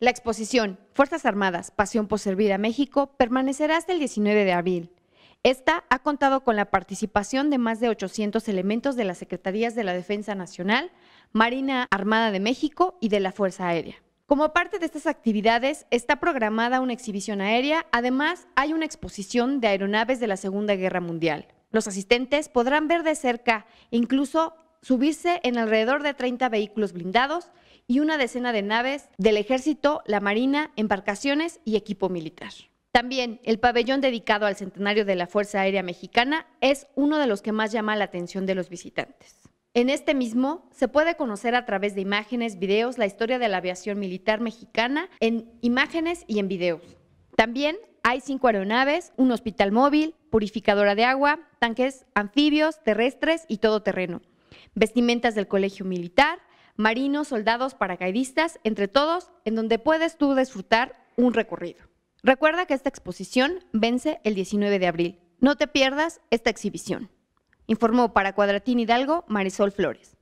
La exposición Fuerzas Armadas, Pasión por Servir a México permanecerá hasta el 19 de abril. Esta ha contado con la participación de más de 800 elementos de las Secretarías de la Defensa Nacional, Marina Armada de México y de la Fuerza Aérea. Como parte de estas actividades está programada una exhibición aérea, además hay una exposición de aeronaves de la Segunda Guerra Mundial. Los asistentes podrán ver de cerca, incluso subirse en alrededor de 30 vehículos blindados y una decena de naves del ejército, la marina, embarcaciones y equipo militar. También el pabellón dedicado al centenario de la Fuerza Aérea Mexicana es uno de los que más llama la atención de los visitantes. En este mismo se puede conocer a través de imágenes, videos, la historia de la aviación militar mexicana en imágenes y en videos también hay cinco aeronaves, un hospital móvil, purificadora de agua, tanques anfibios, terrestres y todoterreno, vestimentas del colegio militar, marinos, soldados, paracaidistas, entre todos, en donde puedes tú disfrutar un recorrido. Recuerda que esta exposición vence el 19 de abril. No te pierdas esta exhibición. Informó para Cuadratín Hidalgo Marisol Flores.